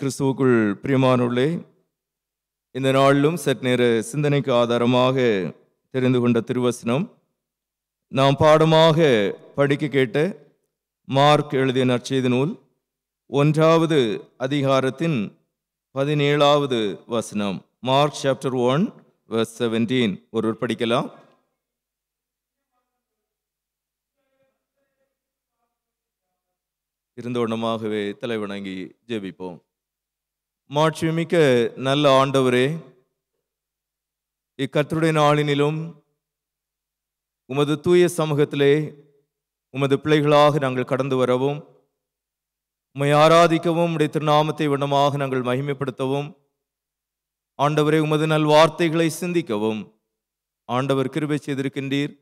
கிறிஸ்துவுக்குள் பிரியமானுள்ளே இந்த நாளிலும் சற்று நேர சிந்தனைக்கு ஆதாரமாக தெரிந்து கொண்ட திருவசனம் நாம் பாடமாக படிக்க கேட்ட மார்க் எழுதிய நற்செய்தி நூல் ஒன்றாவது அதிகாரத்தின் பதினேழாவது வசனம் Mark chapter one verse seventeen ஒருவர் படிக்கலாம் இருந்தோனமாகவே தலைவணங்கி ஜெபிப்போம் மாட்சிமிக்க நல்ல ஆண்டவரே இக்கத்தருடைய நாளினிலும் உமது தூய சமூகத்திலே உமது பிள்ளைகளாக நாங்கள் கடந்து வரவும் உம்மை ஆராதிக்கவும் உடைய திருநாமத்தை விடமாக நாங்கள் மகிமைப்படுத்தவும் ஆண்டவரை உமது நல் வார்த்தைகளை சிந்திக்கவும் ஆண்டவர் கிருபை செய்திருக்கின்றீர்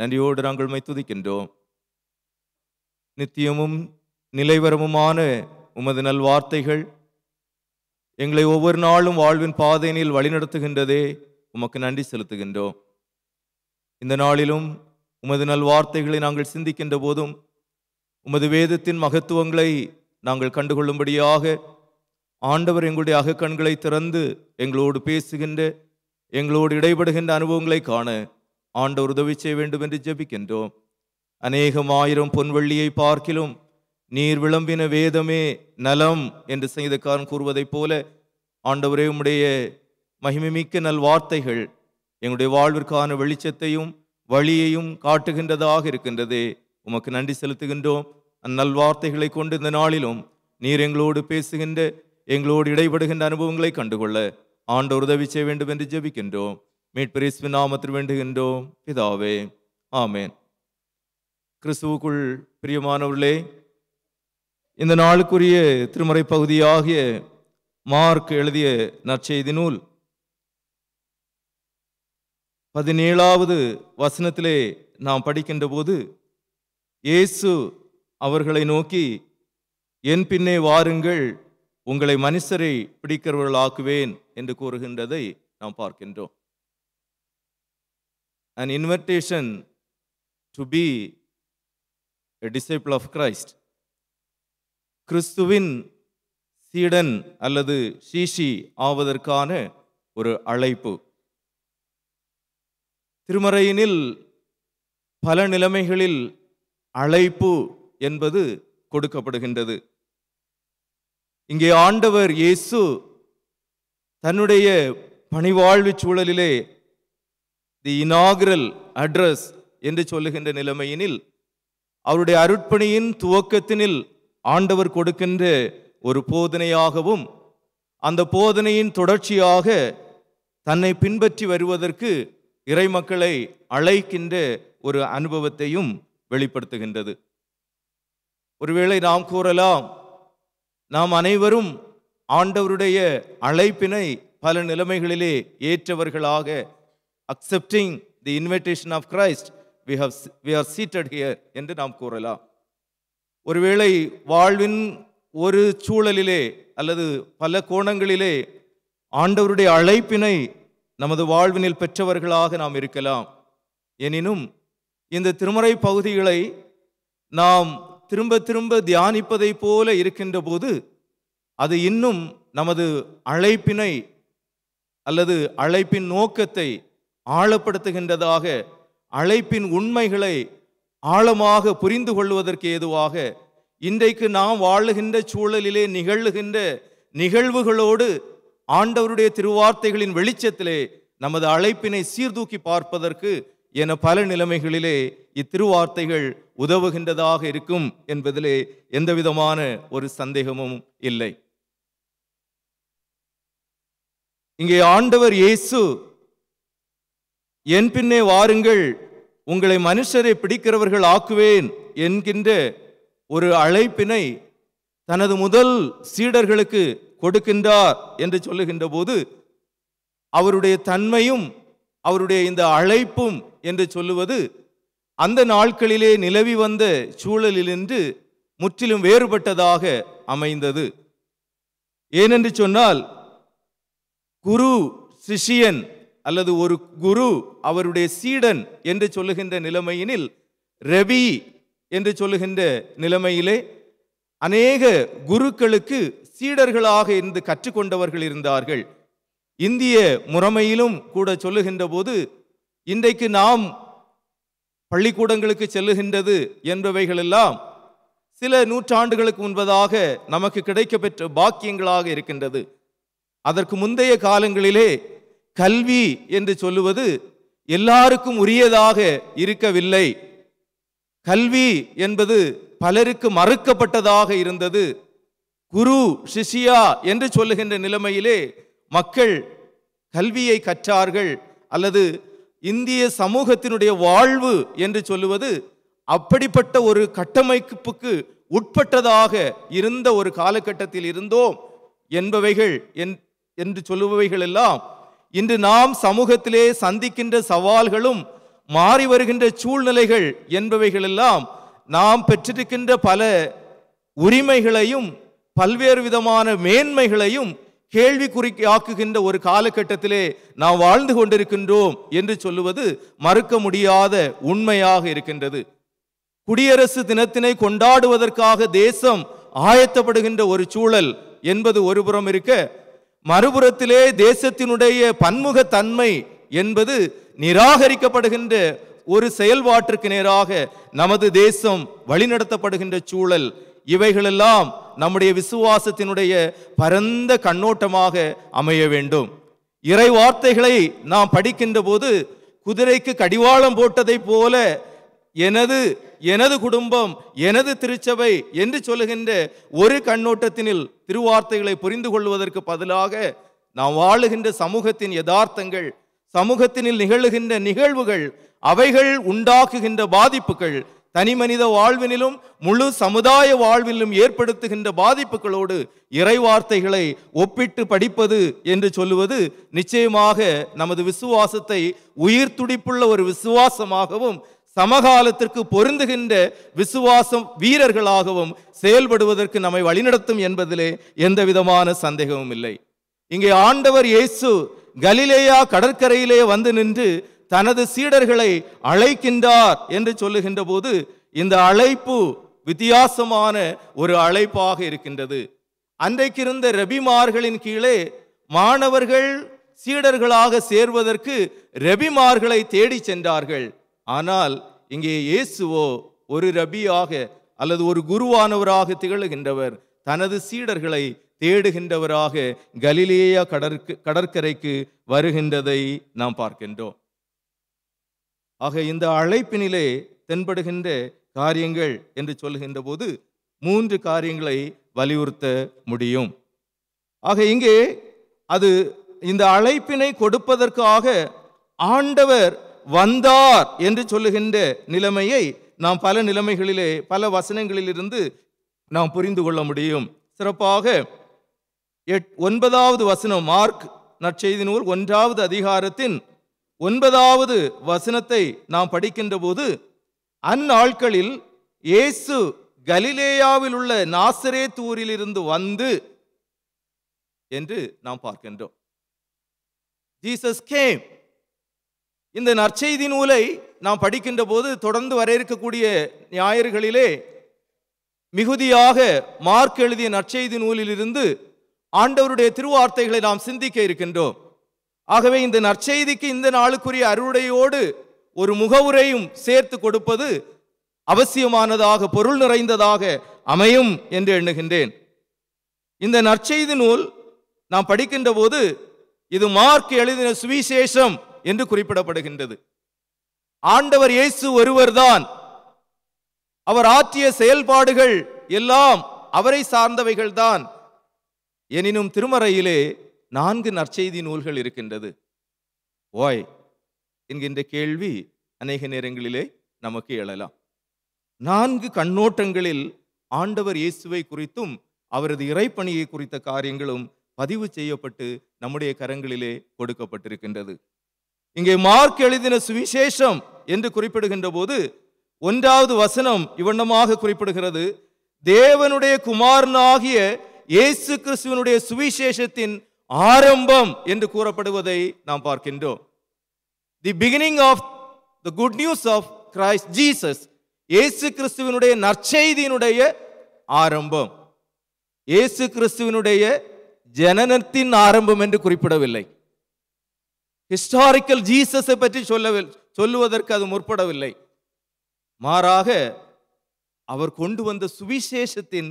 நன்றியோடு நாங்கள் உம்மை துதிக்கின்றோம் நித்தியமும் நிலைவரமுமான உமது நல் வார்த்தைகள் எங்களை ஒவ்வொரு நாளும் வாழ்வின் பாதையினில் வழிநடத்துகின்றதே உமக்கு நன்றி செலுத்துகின்றோம் இந்த நாளிலும் உமது நல் வார்த்தைகளை நாங்கள் சிந்திக்கின்ற போதும் உமது வேதத்தின் மகத்துவங்களை நாங்கள் கண்டுகொள்ளும்படியாக ஆண்டவர் எங்களுடைய அகக்கண்களை திறந்து எங்களோடு பேசுகின்ற எங்களோடு இடைபடுகின்ற அனுபவங்களை காண ஆண்டவர் உதவி செய்ய வேண்டும் என்று ஜபிக்கின்றோம் அநேகம் ஆயிரம் பொன்வெள்ளியை பார்க்கிலும் நீர் விளம்பின வேதமே நலம் என்று செய்தக்காரன் கூறுவதைப் போல ஆண்டவரே உம்முடைய மகிமைமிக்க வார்த்தைகள் எங்களுடைய வாழ்விற்கான வெளிச்சத்தையும் வழியையும் காட்டுகின்றதாக இருக்கின்றது உமக்கு நன்றி செலுத்துகின்றோம் வார்த்தைகளை கொண்டு இந்த நாளிலும் நீர் எங்களோடு பேசுகின்ற எங்களோடு இடைபடுகின்ற அனுபவங்களை கண்டுகொள்ள ஆண்டோர் உதவி செய்ய வேண்டும் என்று ஜெபிக்கின்றோம் மீட்பரிஸ்வின் நாமத்தில் வேண்டுகின்றோம் இதாவே ஆமேன் கிறிஸ்துவுக்குள் பிரியமானவர்களே இந்த நாளுக்குரிய திருமறை பகுதியாகிய மார்க் எழுதிய நற்செய்தி நூல் பதினேழாவது வசனத்திலே நாம் படிக்கின்ற போது இயேசு அவர்களை நோக்கி என் பின்னே வாருங்கள் உங்களை மனுஷரை பிடிக்கிறவர்களாக்குவேன் என்று கூறுகின்றதை நாம் பார்க்கின்றோம் an invitation to be disciple of Christ கிறிஸ்துவின் சீடன் அல்லது சீஷி ஆவதற்கான ஒரு அழைப்பு திருமறையினில் பல நிலைமைகளில் அழைப்பு என்பது கொடுக்கப்படுகின்றது இங்கே ஆண்டவர் இயேசு தன்னுடைய பணிவாழ்வு சூழலிலே தி இனாகரல் அட்ரஸ் என்று சொல்லுகின்ற நிலைமையினில் அவருடைய அருட்பணியின் துவக்கத்தினில் ஆண்டவர் கொடுக்கின்ற ஒரு போதனையாகவும் அந்த போதனையின் தொடர்ச்சியாக தன்னை பின்பற்றி வருவதற்கு இறை மக்களை அழைக்கின்ற ஒரு அனுபவத்தையும் வெளிப்படுத்துகின்றது ஒருவேளை நாம் கூறலாம் நாம் அனைவரும் ஆண்டவருடைய அழைப்பினை பல நிலைமைகளிலே ஏற்றவர்களாக accepting the invitation of Christ we how we are seated here என்று நாம் கூறலாம் ஒருவேளை வாழ்வின் ஒரு சூழலிலே அல்லது பல கோணங்களிலே ஆண்டவருடைய அழைப்பினை நமது வாழ்வினில் பெற்றவர்களாக நாம் இருக்கலாம் எனினும் இந்த திருமறை பகுதிகளை நாம் திரும்ப திரும்ப தியானிப்பதைப் போல இருக்கின்ற போது அது இன்னும் நமது அழைப்பினை அல்லது அழைப்பின் நோக்கத்தை ஆழப்படுத்துகின்றதாக அழைப்பின் உண்மைகளை ஆழமாக புரிந்து கொள்வதற்கு ஏதுவாக இன்றைக்கு நாம் வாழுகின்ற சூழலிலே நிகழ்கின்ற நிகழ்வுகளோடு ஆண்டவருடைய திருவார்த்தைகளின் வெளிச்சத்திலே நமது அழைப்பினை சீர்தூக்கி பார்ப்பதற்கு என பல நிலைமைகளிலே இத்திருவார்த்தைகள் உதவுகின்றதாக இருக்கும் என்பதிலே எந்தவிதமான ஒரு சந்தேகமும் இல்லை இங்கே ஆண்டவர் இயேசு என் பின்னே வாருங்கள் உங்களை மனுஷரை பிடிக்கிறவர்கள் ஆக்குவேன் என்கின்ற ஒரு அழைப்பினை தனது முதல் சீடர்களுக்கு கொடுக்கின்றார் என்று சொல்லுகின்ற போது அவருடைய தன்மையும் அவருடைய இந்த அழைப்பும் என்று சொல்லுவது அந்த நாட்களிலே நிலவி வந்த சூழலிலிருந்து முற்றிலும் வேறுபட்டதாக அமைந்தது ஏனென்று சொன்னால் குரு சிஷியன் அல்லது ஒரு குரு அவருடைய சீடன் என்று சொல்லுகின்ற நிலைமையினில் ரவி என்று சொல்லுகின்ற நிலைமையிலே அநேக குருக்களுக்கு சீடர்களாக இருந்து கற்றுக்கொண்டவர்கள் இருந்தார்கள் இந்திய முறைமையிலும் கூட சொல்லுகின்ற போது இன்றைக்கு நாம் பள்ளிக்கூடங்களுக்கு செல்லுகின்றது என்பவைகளெல்லாம் சில நூற்றாண்டுகளுக்கு முன்பதாக நமக்கு கிடைக்கப்பெற்ற பாக்கியங்களாக இருக்கின்றது அதற்கு முந்தைய காலங்களிலே கல்வி என்று சொல்லுவது எல்லாருக்கும் உரியதாக இருக்கவில்லை கல்வி என்பது பலருக்கு மறுக்கப்பட்டதாக இருந்தது குரு சிஷியா என்று சொல்லுகின்ற நிலைமையிலே மக்கள் கல்வியை கற்றார்கள் அல்லது இந்திய சமூகத்தினுடைய வாழ்வு என்று சொல்லுவது அப்படிப்பட்ட ஒரு கட்டமைப்புக்கு உட்பட்டதாக இருந்த ஒரு காலகட்டத்தில் இருந்தோம் என்பவைகள் என்று சொல்லுபவைகள் எல்லாம் இன்று நாம் சமூகத்திலே சந்திக்கின்ற சவால்களும் மாறி வருகின்ற சூழ்நிலைகள் என்பவைகளெல்லாம் நாம் பெற்றிருக்கின்ற பல உரிமைகளையும் பல்வேறு விதமான மேன்மைகளையும் கேள்விக்குறிக்கு ஆக்குகின்ற ஒரு காலகட்டத்திலே நாம் வாழ்ந்து கொண்டிருக்கின்றோம் என்று சொல்லுவது மறுக்க முடியாத உண்மையாக இருக்கின்றது குடியரசு தினத்தினை கொண்டாடுவதற்காக தேசம் ஆயத்தப்படுகின்ற ஒரு சூழல் என்பது ஒருபுறம் இருக்க மறுபுறத்திலே தேசத்தினுடைய பன்முகத்தன்மை என்பது நிராகரிக்கப்படுகின்ற ஒரு செயல்பாட்டிற்கு நேராக நமது தேசம் வழிநடத்தப்படுகின்ற சூழல் இவைகளெல்லாம் நம்முடைய விசுவாசத்தினுடைய பரந்த கண்ணோட்டமாக அமைய வேண்டும் இறை வார்த்தைகளை நாம் படிக்கின்ற போது குதிரைக்கு கடிவாளம் போட்டதை போல எனது எனது குடும்பம் எனது திருச்சபை என்று சொல்லுகின்ற ஒரு கண்ணோட்டத்தினில் திருவார்த்தைகளை புரிந்து கொள்வதற்கு பதிலாக நாம் வாழுகின்ற சமூகத்தின் யதார்த்தங்கள் சமூகத்தினில் நிகழுகின்ற நிகழ்வுகள் அவைகள் உண்டாக்குகின்ற பாதிப்புகள் தனி மனித வாழ்வினிலும் முழு சமுதாய வாழ்விலும் ஏற்படுத்துகின்ற பாதிப்புகளோடு இறைவார்த்தைகளை ஒப்பிட்டு படிப்பது என்று சொல்லுவது நிச்சயமாக நமது விசுவாசத்தை உயிர் துடிப்புள்ள ஒரு விசுவாசமாகவும் சமகாலத்திற்கு பொருந்துகின்ற விசுவாசம் வீரர்களாகவும் செயல்படுவதற்கு நம்மை வழிநடத்தும் என்பதிலே எந்த விதமான சந்தேகமும் இல்லை இங்கே ஆண்டவர் இயேசு கலிலேயா கடற்கரையிலே வந்து நின்று தனது சீடர்களை அழைக்கின்றார் என்று சொல்லுகின்ற போது இந்த அழைப்பு வித்தியாசமான ஒரு அழைப்பாக இருக்கின்றது அன்றைக்கு இருந்த ரபிமார்களின் கீழே மாணவர்கள் சீடர்களாக சேர்வதற்கு ரபிமார்களை தேடி சென்றார்கள் ஆனால் இங்கே இயேசுவோ ஒரு ரபியாக அல்லது ஒரு குருவானவராக திகழுகின்றவர் தனது சீடர்களை தேடுகின்றவராக கலிலேயா கடற்க கடற்கரைக்கு வருகின்றதை நாம் பார்க்கின்றோம் ஆக இந்த அழைப்பினிலே தென்படுகின்ற காரியங்கள் என்று சொல்கின்ற போது மூன்று காரியங்களை வலியுறுத்த முடியும் ஆக இங்கே அது இந்த அழைப்பினை கொடுப்பதற்காக ஆண்டவர் வந்தார் என்று சொல்லுகின்ற நிலைமையை நாம் பல நிலைமைகளிலே பல வசனங்களிலிருந்து நாம் புரிந்து கொள்ள முடியும் சிறப்பாக எட் ஒன்பதாவது வசனம் மார்க் நற்செய்தி நூல் ஒன்றாவது அதிகாரத்தின் ஒன்பதாவது வசனத்தை நாம் படிக்கின்ற போது அந்நாட்களில் இயேசு கலிலேயாவில் உள்ள நாசரே தூரிலிருந்து வந்து என்று நாம் பார்க்கின்றோம் ஜீசஸ் கேம் இந்த நற்செய்தி நூலை நாம் படிக்கின்ற போது தொடர்ந்து வரையறுக்கக்கூடிய இருக்கக்கூடிய ஞாயிறுகளிலே மிகுதியாக மார்க் எழுதிய நற்செய்தி நூலிலிருந்து ஆண்டவருடைய திருவார்த்தைகளை நாம் சிந்திக்க இருக்கின்றோம் ஆகவே இந்த நற்செய்திக்கு இந்த நாளுக்குரிய அருடையோடு ஒரு முகவுரையும் சேர்த்து கொடுப்பது அவசியமானதாக பொருள் நிறைந்ததாக அமையும் என்று எண்ணுகின்றேன் இந்த நற்செய்தி நூல் நாம் படிக்கின்ற போது இது மார்க் எழுதின சுவிசேஷம் என்று குறிப்பிடப்படுகின்றது ஆண்டவர் இயேசு ஒருவர்தான் அவர் ஆற்றிய செயல்பாடுகள் எல்லாம் அவரை சார்ந்தவைகள்தான் எனினும் திருமறையிலே நான்கு நற்செய்தி நூல்கள் இருக்கின்றது ஓய் என்கின்ற கேள்வி அநேக நேரங்களிலே நமக்கு எழலாம் நான்கு கண்ணோட்டங்களில் ஆண்டவர் இயேசுவை குறித்தும் அவரது இறைப்பணியை குறித்த காரியங்களும் பதிவு செய்யப்பட்டு நம்முடைய கரங்களிலே கொடுக்கப்பட்டிருக்கின்றது இங்கே மார்க் எழுதின சுவிசேஷம் என்று குறிப்பிடுகின்ற போது ஒன்றாவது வசனம் இவ்வண்ணமாக குறிப்பிடுகிறது தேவனுடைய குமாரனாகிய இயேசு கிறிஸ்துவனுடைய சுவிசேஷத்தின் ஆரம்பம் என்று கூறப்படுவதை நாம் பார்க்கின்றோம் the beginning of the good news of Christ Jesus இயேசு கிறிஸ்துவனுடைய நற்செய்தியினுடைய ஆரம்பம் இயேசு கிறிஸ்துவனுடைய ஜனனத்தின் ஆரம்பம் என்று குறிப்பிடவில்லை ஹிஸ்டாரிக்கல் ஜீசஸை பற்றி சொல்லவில் சொல்லுவதற்கு அது முற்படவில்லை மாறாக அவர் கொண்டு வந்த சுவிசேஷத்தின்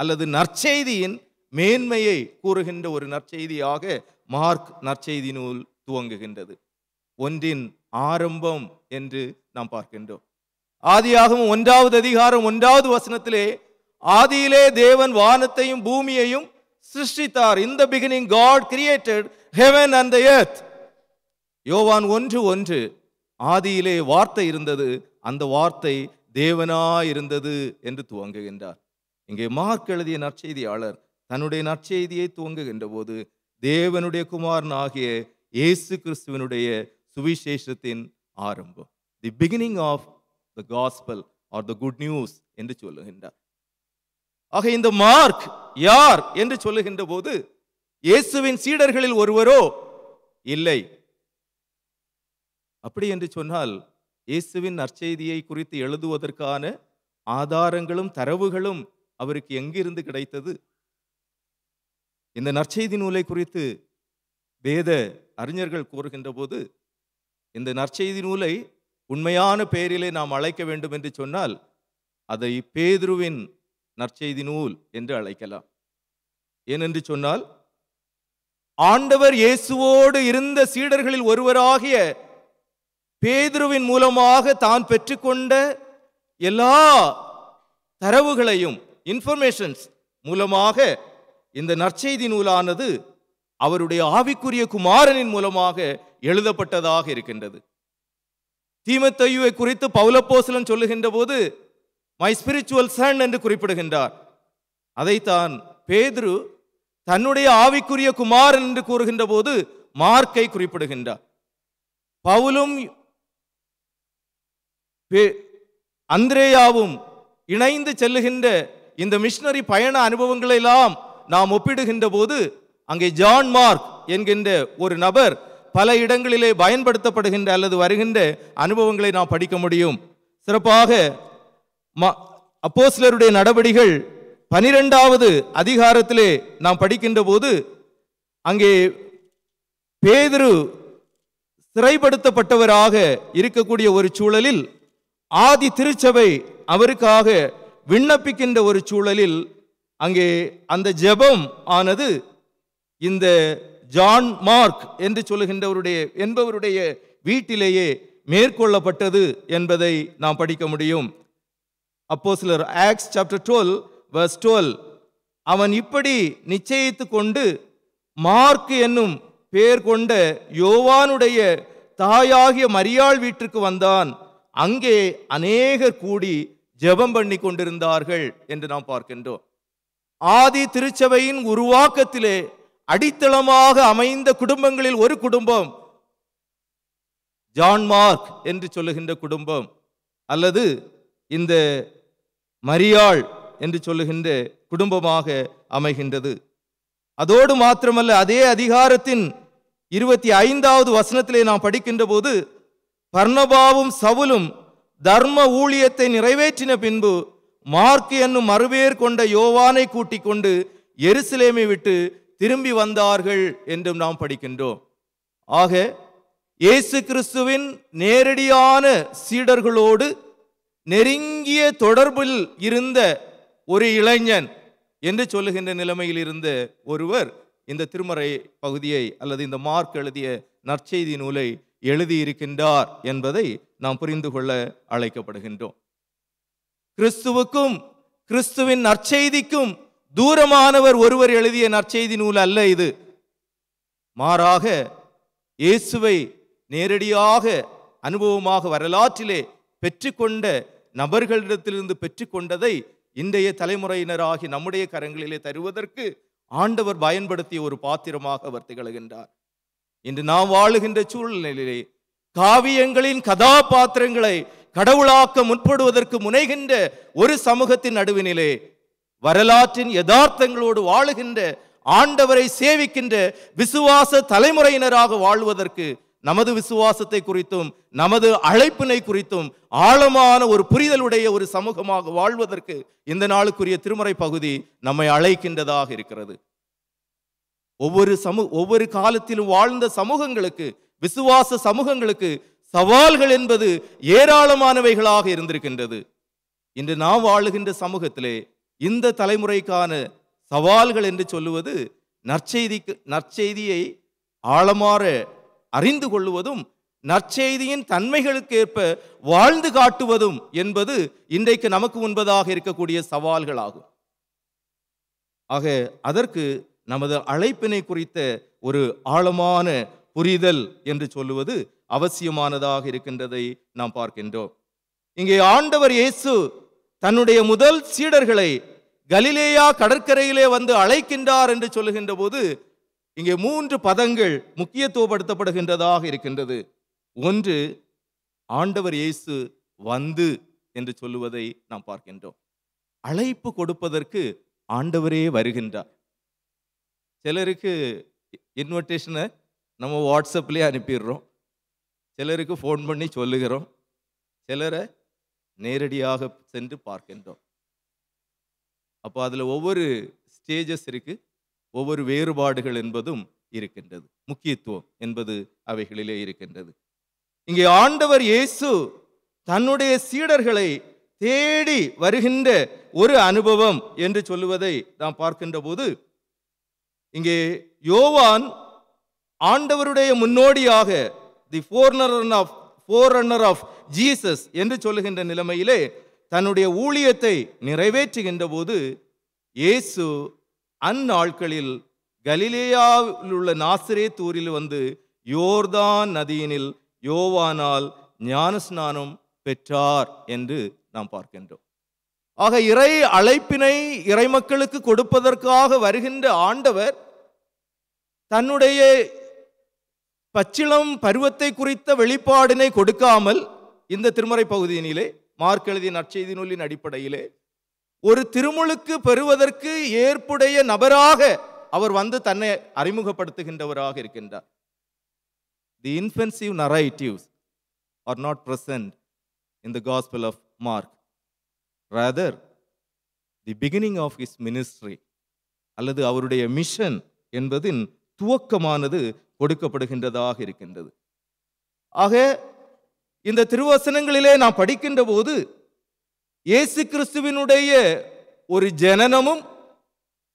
அல்லது நற்செய்தியின் மேன்மையை கூறுகின்ற ஒரு நற்செய்தியாக மார்க் நற்செய்தி நூல் துவங்குகின்றது ஒன்றின் ஆரம்பம் என்று நாம் பார்க்கின்றோம் ஆதியாகவும் ஒன்றாவது அதிகாரம் ஒன்றாவது வசனத்திலே ஆதியிலே தேவன் வானத்தையும் பூமியையும் சிருஷ்டித்தார் இந்த beginning God created heaven and the earth யோவான் ஒன்று ஒன்று ஆதியிலே வார்த்தை இருந்தது அந்த வார்த்தை தேவனாயிருந்தது என்று துவங்குகின்றார் இங்கே மார்க் எழுதிய நற்செய்தியாளர் தன்னுடைய நற்செய்தியை துவங்குகின்ற போது தேவனுடைய குமாரன் ஆகிய இயேசு கிறிஸ்துவனுடைய சுவிசேஷத்தின் ஆரம்பம் the beginning of the gospel or the good news என்று சொல்லுகின்றார் ஆக இந்த மார்க் யார் என்று சொல்லுகின்ற போது இயேசுவின் சீடர்களில் ஒருவரோ இல்லை அப்படி என்று சொன்னால் இயேசுவின் நற்செய்தியை குறித்து எழுதுவதற்கான ஆதாரங்களும் தரவுகளும் அவருக்கு எங்கிருந்து கிடைத்தது இந்த நற்செய்தி நூலை குறித்து வேத அறிஞர்கள் கூறுகின்ற போது இந்த நற்செய்தி நூலை உண்மையான பெயரிலே நாம் அழைக்க வேண்டும் என்று சொன்னால் அதை பேதுருவின் நற்செய்தி நூல் என்று அழைக்கலாம் ஏனென்று சொன்னால் ஆண்டவர் இயேசுவோடு இருந்த சீடர்களில் ஒருவராகிய பேதுருவின் மூலமாக தான் பெற்றுக்கொண்ட எல்லா தரவுகளையும் இன்ஃபர்மேஷன்ஸ் மூலமாக இந்த நற்செய்தி நூலானது அவருடைய ஆவிக்குரிய குமாரனின் மூலமாக எழுதப்பட்டதாக இருக்கின்றது தீமத்தையுவை குறித்து பௌலப்போசலன் சொல்லுகின்ற போது மை ஸ்பிரிச்சுவல் சன் என்று குறிப்பிடுகின்றார் அதைத்தான் பேதுரு தன்னுடைய ஆவிக்குரிய குமாரன் என்று கூறுகின்ற போது மார்க்கை குறிப்பிடுகின்றார் பவுலும் அந்திரேயாவும் இணைந்து செல்லுகின்ற இந்த மிஷினரி பயண அனுபவங்களை எல்லாம் நாம் ஒப்பிடுகின்ற போது அங்கே ஜான் மார்க் என்கின்ற ஒரு நபர் பல இடங்களிலே பயன்படுத்தப்படுகின்ற அல்லது வருகின்ற அனுபவங்களை நாம் படிக்க முடியும் சிறப்பாக அப்போஸ்லருடைய நடவடிகள் பனிரெண்டாவது அதிகாரத்திலே நாம் படிக்கின்ற போது அங்கே பேதிரு சிறைப்படுத்தப்பட்டவராக இருக்கக்கூடிய ஒரு சூழலில் ஆதி திருச்சபை அவருக்காக விண்ணப்பிக்கின்ற ஒரு சூழலில் அங்கே அந்த ஜெபம் ஆனது இந்த ஜான் மார்க் என்று சொல்லுகின்றவருடைய என்பவருடைய வீட்டிலேயே மேற்கொள்ளப்பட்டது என்பதை நாம் படிக்க முடியும் அப்போ சிலர் Acts chapter twelve verse twelve அவன் இப்படி நிச்சயித்து கொண்டு மார்க் என்னும் பேர் கொண்ட யோவானுடைய தாயாகிய மரியாள் வீட்டிற்கு வந்தான் அங்கே அநேகர் கூடி ஜெபம் பண்ணி கொண்டிருந்தார்கள் என்று நாம் பார்க்கின்றோம் ஆதி திருச்சபையின் உருவாக்கத்திலே அடித்தளமாக அமைந்த குடும்பங்களில் ஒரு குடும்பம் ஜான் மார்க் என்று சொல்லுகின்ற குடும்பம் அல்லது இந்த மரியாள் என்று சொல்லுகின்ற குடும்பமாக அமைகின்றது அதோடு மாத்திரமல்ல அதே அதிகாரத்தின் இருபத்தி ஐந்தாவது வசனத்திலே நாம் படிக்கின்ற போது பர்ணபாவும் சவுலும் தர்ம ஊழியத்தை நிறைவேற்றின பின்பு மார்க்கு என்னும் மறுபேர் கொண்ட யோவானை கூட்டிக் கொண்டு எருசலேமை விட்டு திரும்பி வந்தார்கள் என்றும் நாம் படிக்கின்றோம் ஆக இயேசு கிறிஸ்துவின் நேரடியான சீடர்களோடு நெருங்கிய தொடர்பில் இருந்த ஒரு இளைஞன் என்று சொல்லுகின்ற நிலைமையில் இருந்த ஒருவர் இந்த திருமறை பகுதியை அல்லது இந்த மார்க் எழுதிய நற்செய்தி நூலை எழுதியிருக்கின்றார் என்பதை நாம் புரிந்து கொள்ள அழைக்கப்படுகின்றோம் கிறிஸ்துவுக்கும் கிறிஸ்துவின் நற்செய்திக்கும் தூரமானவர் ஒருவர் எழுதிய நற்செய்தி நூல் அல்ல இது மாறாக இயேசுவை நேரடியாக அனுபவமாக வரலாற்றிலே பெற்றுக்கொண்ட நபர்களிடத்திலிருந்து பெற்றுக்கொண்டதை இன்றைய தலைமுறையினராகி நம்முடைய கரங்களிலே தருவதற்கு ஆண்டவர் பயன்படுத்திய ஒரு பாத்திரமாக அவர் திகழ்கின்றார் இன்று நாம் வாழுகின்ற சூழ்நிலையிலே காவியங்களின் கதாபாத்திரங்களை கடவுளாக்க முற்படுவதற்கு முனைகின்ற ஒரு சமூகத்தின் நடுவினிலே வரலாற்றின் யதார்த்தங்களோடு வாழுகின்ற ஆண்டவரை சேவிக்கின்ற விசுவாச தலைமுறையினராக வாழ்வதற்கு நமது விசுவாசத்தை குறித்தும் நமது அழைப்பினை குறித்தும் ஆழமான ஒரு புரிதலுடைய ஒரு சமூகமாக வாழ்வதற்கு இந்த நாளுக்குரிய திருமறை பகுதி நம்மை அழைக்கின்றதாக இருக்கிறது ஒவ்வொரு சமூ ஒவ்வொரு காலத்திலும் வாழ்ந்த சமூகங்களுக்கு விசுவாச சமூகங்களுக்கு சவால்கள் என்பது ஏராளமானவைகளாக இருந்திருக்கின்றது இன்று நாம் வாழுகின்ற சமூகத்திலே இந்த தலைமுறைக்கான சவால்கள் என்று சொல்லுவது நற்செய்திக்கு நற்செய்தியை ஆழமாற அறிந்து கொள்ளுவதும் நற்செய்தியின் தன்மைகளுக்கு ஏற்ப வாழ்ந்து காட்டுவதும் என்பது இன்றைக்கு நமக்கு முன்பதாக இருக்கக்கூடிய சவால்களாகும் ஆக அதற்கு நமது அழைப்பினை குறித்த ஒரு ஆழமான புரிதல் என்று சொல்லுவது அவசியமானதாக இருக்கின்றதை நாம் பார்க்கின்றோம் இங்கே ஆண்டவர் இயேசு தன்னுடைய முதல் சீடர்களை கலிலேயா கடற்கரையிலே வந்து அழைக்கின்றார் என்று சொல்லுகின்ற போது இங்கே மூன்று பதங்கள் முக்கியத்துவப்படுத்தப்படுகின்றதாக இருக்கின்றது ஒன்று ஆண்டவர் இயேசு வந்து என்று சொல்லுவதை நாம் பார்க்கின்றோம் அழைப்பு கொடுப்பதற்கு ஆண்டவரே வருகின்றார் சிலருக்கு இன்விடேஷனை நம்ம வாட்ஸ்அப்லேயே அனுப்பிடுறோம் சிலருக்கு ஃபோன் பண்ணி சொல்லுகிறோம் சிலரை நேரடியாக சென்று பார்க்கின்றோம் அப்போ அதில் ஒவ்வொரு ஸ்டேஜஸ் இருக்குது ஒவ்வொரு வேறுபாடுகள் என்பதும் இருக்கின்றது முக்கியத்துவம் என்பது அவைகளிலே இருக்கின்றது இங்கே ஆண்டவர் இயேசு தன்னுடைய சீடர்களை தேடி வருகின்ற ஒரு அனுபவம் என்று சொல்லுவதை நாம் பார்க்கின்ற போது இங்கே யோவான் ஆண்டவருடைய முன்னோடியாக the forerunner of forerunner of Jesus என்று சொல்லுகின்ற நிலைமையிலே தன்னுடைய ஊழியத்தை நிறைவேற்றுகின்ற போது இயேசு அந்நாட்களில் கலிலேயாவில் உள்ள நாசிரே தூரில் வந்து யோர்தான் நதியினில் யோவானால் ஞானஸ்நானம் பெற்றார் என்று நாம் பார்க்கின்றோம் ஆக இறை அழைப்பினை இறைமக்களுக்கு கொடுப்பதற்காக வருகின்ற ஆண்டவர் தன்னுடைய பச்சிளம் பருவத்தை குறித்த வெளிப்பாடினை கொடுக்காமல் இந்த திருமறை பகுதியினிலே மார்க் எழுதிய நற்செய்தி நூலின் அடிப்படையிலே ஒரு திருமுழுக்கு பெறுவதற்கு ஏற்புடைய நபராக அவர் வந்து தன்னை அறிமுகப்படுத்துகின்றவராக இருக்கின்றார் the infancy narratives are not present in the gospel of Mark rather the beginning of his ministry அல்லது அவருடைய மிஷன் என்பதின் துவக்கமானது கொடுக்கப்படுகின்றதாக இருக்கின்றது ஆக இந்த திருவசனங்களிலே நாம் படிக்கின்ற போது இயேசு கிறிஸ்துவினுடைய ஒரு ஜனனமும்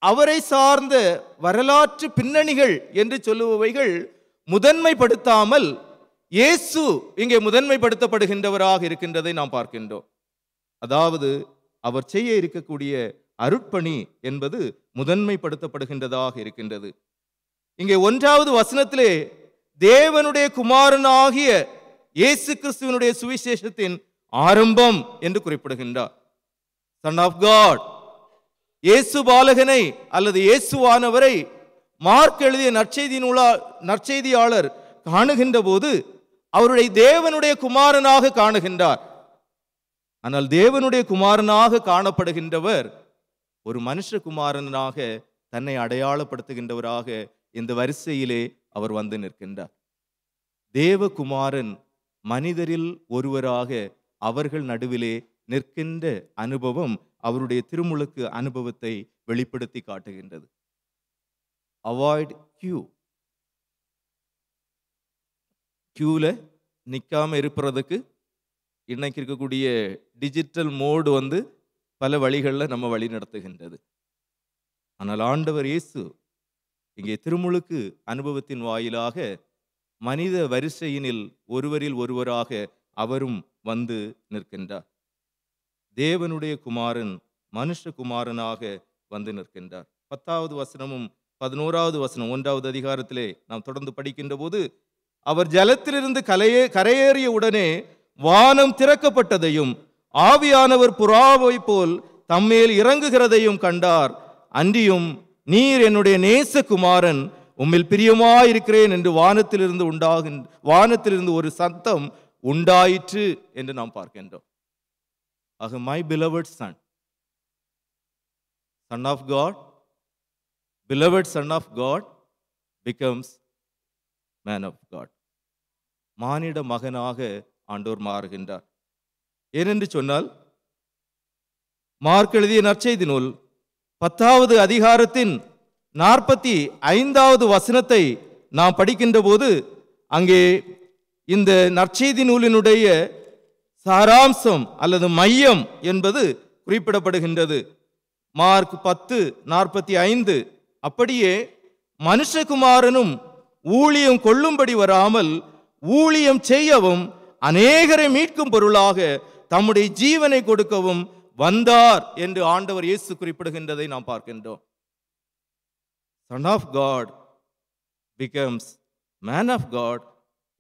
அவரை சார்ந்த வரலாற்று பின்னணிகள் என்று சொல்லுபவைகள் முதன்மைப்படுத்தாமல் இயேசு இங்கே முதன்மைப்படுத்தப்படுகின்றவராக இருக்கின்றதை நாம் பார்க்கின்றோம் அதாவது அவர் செய்ய இருக்கக்கூடிய அருட்பணி என்பது முதன்மைப்படுத்தப்படுகின்றதாக இருக்கின்றது இங்கே ஒன்றாவது வசனத்திலே தேவனுடைய குமாரனாகிய இயேசு கிறிஸ்துவனுடைய சுவிசேஷத்தின் ஆரம்பம் என்று குறிப்பிடுகின்றார் சன் ஆஃப் காட் இயேசு பாலகனை அல்லது இயேசுவானவரை மார்க் எழுதிய நற்செய்தி நூலா நற்செய்தியாளர் காணுகின்ற போது அவருடைய தேவனுடைய குமாரனாக காணுகின்றார் ஆனால் தேவனுடைய குமாரனாக காணப்படுகின்றவர் ஒரு மனுஷகுமாரனாக தன்னை அடையாளப்படுத்துகின்றவராக இந்த வரிசையிலே அவர் வந்து நிற்கின்றார் தேவகுமாரன் மனிதரில் ஒருவராக அவர்கள் நடுவிலே நிற்கின்ற அனுபவம் அவருடைய திருமுழுக்கு அனுபவத்தை வெளிப்படுத்தி காட்டுகின்றது அவாய்ட் கியூ கியூல நிற்காம இருப்பதுக்கு இன்றைக்கு இருக்கக்கூடிய டிஜிட்டல் மோடு வந்து பல வழிகளில் நம்ம வழி நடத்துகின்றது ஆனால் ஆண்டவர் இயேசு இங்கே திருமுழுக்கு அனுபவத்தின் வாயிலாக மனித வரிசையினில் ஒருவரில் ஒருவராக அவரும் வந்து நிற்கின்றார் தேவனுடைய குமாரன் மனுஷகுமாரனாக வந்து நிற்கின்றார் பத்தாவது வசனமும் பதினோராவது வசனம் ஒன்றாவது அதிகாரத்திலே நாம் தொடர்ந்து படிக்கின்ற போது அவர் ஜலத்திலிருந்து கலையே கரையேறிய உடனே வானம் திறக்கப்பட்டதையும் ஆவியானவர் புறாவை போல் தம்மேல் இறங்குகிறதையும் கண்டார் அன்றியும் நீர் என்னுடைய நேசகுமாரன் உம்மில் பிரியமாயிருக்கிறேன் என்று வானத்திலிருந்து உண்டாகின் வானத்திலிருந்து ஒரு சத்தம் உண்டாயிற்று என்று நாம் பார்க்கின்றோம் ஆக my beloved son son of God beloved son of God becomes man of God மானிட மகனாக ஆண்டோர் மாறுகின்றார் ஏனென்று சொன்னால் மார்க் எழுதிய நற்செய்தி நூல் பத்தாவது அதிகாரத்தின் நாற்பத்தி ஐந்தாவது வசனத்தை நாம் படிக்கின்ற போது அங்கே இந்த நற்செய்தி நூலினுடைய சாராம்சம் அல்லது மையம் என்பது குறிப்பிடப்படுகின்றது மார்க் பத்து நாற்பத்தி ஐந்து அப்படியே மனுஷகுமாரனும் ஊழியம் கொள்ளும்படி வராமல் ஊழியம் செய்யவும் அநேகரை மீட்கும் பொருளாக தம்முடைய ஜீவனை கொடுக்கவும் வந்தார் என்று ஆண்டவர் இயேசு குறிப்பிடுகின்றதை நாம் பார்க்கின்றோம் son of God becomes man of God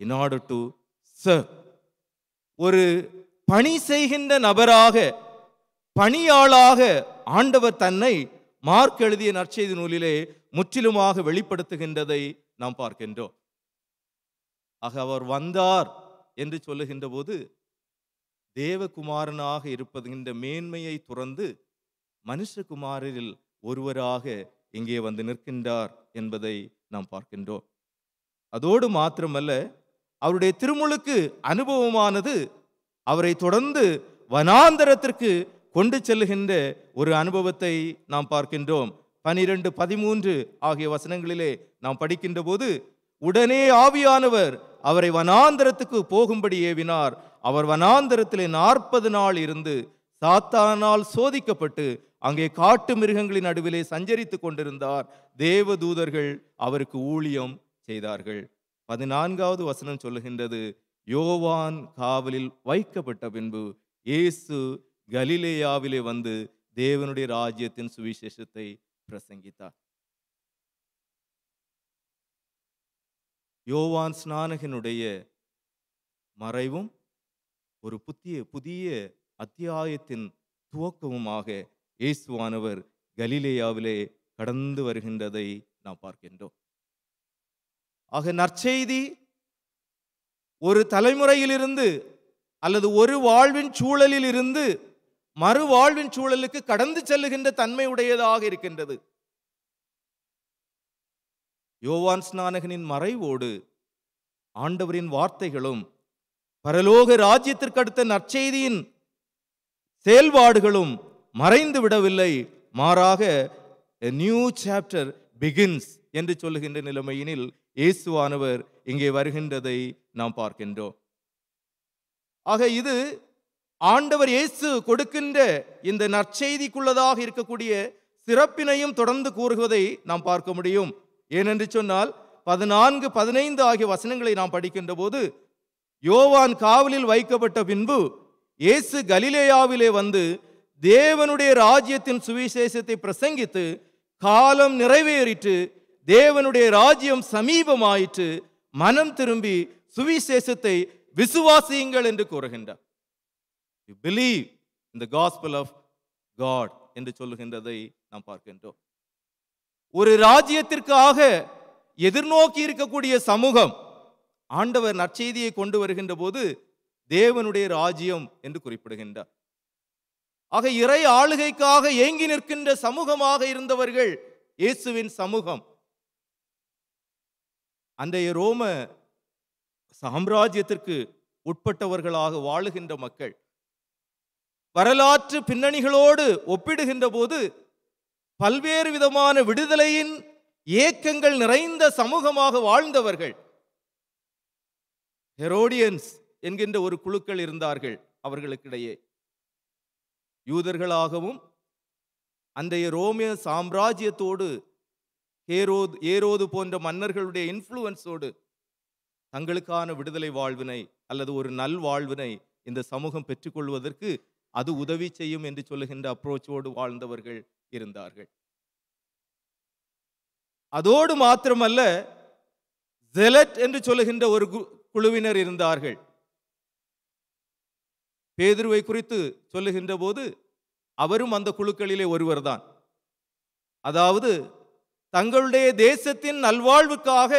in order to serve ஒரு பணி செய்கின்ற நபராக பணியாளாக ஆண்டவர் தன்னை மார்க் எழுதிய நற்செய்தி நூலிலே முற்றிலுமாக வெளிப்படுத்துகின்றதை நாம் பார்க்கின்றோம் ஆக அவர் வந்தார் என்று சொல்லுகின்ற போது தேவகுமாரனாக இருப்பதுகின்ற மேன்மையை துறந்து மனுஷகுமாரரில் ஒருவராக இங்கே வந்து நிற்கின்றார் என்பதை நாம் பார்க்கின்றோம் அதோடு மாத்திரமல்ல அவருடைய திருமுழுக்கு அனுபவமானது அவரை தொடர்ந்து வனாந்தரத்திற்கு கொண்டு செல்லுகின்ற ஒரு அனுபவத்தை நாம் பார்க்கின்றோம் பனிரெண்டு பதிமூன்று ஆகிய வசனங்களிலே நாம் படிக்கின்ற போது உடனே ஆவியானவர் அவரை வனாந்திரத்துக்கு போகும்படி ஏவினார் அவர் வனாந்திரத்திலே நாற்பது நாள் இருந்து சாத்தானால் சோதிக்கப்பட்டு அங்கே காட்டு மிருகங்களின் நடுவிலே சஞ்சரித்து கொண்டிருந்தார் தேவதூதர்கள் அவருக்கு ஊழியம் செய்தார்கள் பதினான்காவது வசனம் சொல்லுகின்றது யோவான் காவலில் வைக்கப்பட்ட பின்பு இயேசு கலிலேயாவிலே வந்து தேவனுடைய ராஜ்யத்தின் சுவிசேஷத்தை பிரசங்கித்தார் யோவான் ஸ்நானகனுடைய மறைவும் ஒரு புதிய புதிய அத்தியாயத்தின் துவக்கமுமாக இயேசுவானவர் கலிலேயாவிலே கடந்து வருகின்றதை நாம் பார்க்கின்றோம் ஆக நற்செய்தி ஒரு தலைமுறையிலிருந்து அல்லது ஒரு வாழ்வின் சூழலில் இருந்து மறுவாழ்வின் சூழலுக்கு கடந்து செல்லுகின்ற தன்மையுடையதாக இருக்கின்றது யோவான் ஸ்நானகனின் மறைவோடு ஆண்டவரின் வார்த்தைகளும் பரலோக ராஜ்யத்திற்கு அடுத்த நற்செய்தியின் செயல்பாடுகளும் மறைந்து விடவில்லை மாறாக நியூ சாப்டர் பிகின்ஸ் என்று சொல்லுகின்ற நிலைமையினில் இயேசுவானவர் இங்கே வருகின்றதை நாம் பார்க்கின்றோம் ஆக இது ஆண்டவர் இயேசு கொடுக்கின்ற இந்த நற்செய்திக்குள்ளதாக இருக்கக்கூடிய சிறப்பினையும் தொடர்ந்து கூறுவதை நாம் பார்க்க முடியும் ஏனென்று சொன்னால் பதினான்கு பதினைந்து ஆகிய வசனங்களை நாம் படிக்கின்ற போது யோவான் காவலில் வைக்கப்பட்ட பின்பு இயேசு கலிலேயாவிலே வந்து தேவனுடைய ராஜ்யத்தின் சுவிசேஷத்தை பிரசங்கித்து காலம் நிறைவேறிட்டு தேவனுடைய ராஜ்யம் சமீபமாயிற்று மனம் திரும்பி சுவிசேஷத்தை விசுவாசியுங்கள் என்று கூறுகின்றார் பிலீவ் இந்த காஸ்பிள் ஆஃப் காட் என்று சொல்லுகின்றதை நாம் பார்க்கின்றோம் ஒரு ராஜ்யத்திற்காக எதிர்நோக்கி இருக்கக்கூடிய சமூகம் ஆண்டவர் நற்செய்தியை கொண்டு வருகின்ற போது தேவனுடைய ராஜ்யம் என்று குறிப்பிடுகின்றார் ஆக இறை ஆளுகைக்காக ஏங்கி நிற்கின்ற சமூகமாக இருந்தவர்கள் இயேசுவின் சமூகம் அந்த ரோம சாம்ராஜ்யத்திற்கு உட்பட்டவர்களாக வாழுகின்ற மக்கள் வரலாற்று பின்னணிகளோடு ஒப்பிடுகின்ற போது பல்வேறு விதமான விடுதலையின் ஏக்கங்கள் நிறைந்த சமூகமாக வாழ்ந்தவர்கள் ஹெரோடியன்ஸ் என்கின்ற ஒரு குழுக்கள் இருந்தார்கள் அவர்களுக்கிடையே யூதர்களாகவும் அந்தைய ரோமிய சாம்ராஜ்யத்தோடு ஏரோது ஏரோது போன்ற மன்னர்களுடைய இன்ஃப்ளூயன்ஸோடு தங்களுக்கான விடுதலை வாழ்வினை அல்லது ஒரு நல் வாழ்வினை இந்த சமூகம் பெற்றுக்கொள்வதற்கு அது உதவி செய்யும் என்று சொல்லுகின்ற அப்ரோச்சோடு வாழ்ந்தவர்கள் இருந்தார்கள் அதோடு மாத்திரமல்ல ஜெலட் என்று சொல்லுகின்ற ஒரு குழுவினர் இருந்தார்கள் பேதுருவை குறித்து சொல்லுகின்ற போது அவரும் அந்த குழுக்களிலே ஒருவர்தான் அதாவது தங்களுடைய தேசத்தின் நல்வாழ்வுக்காக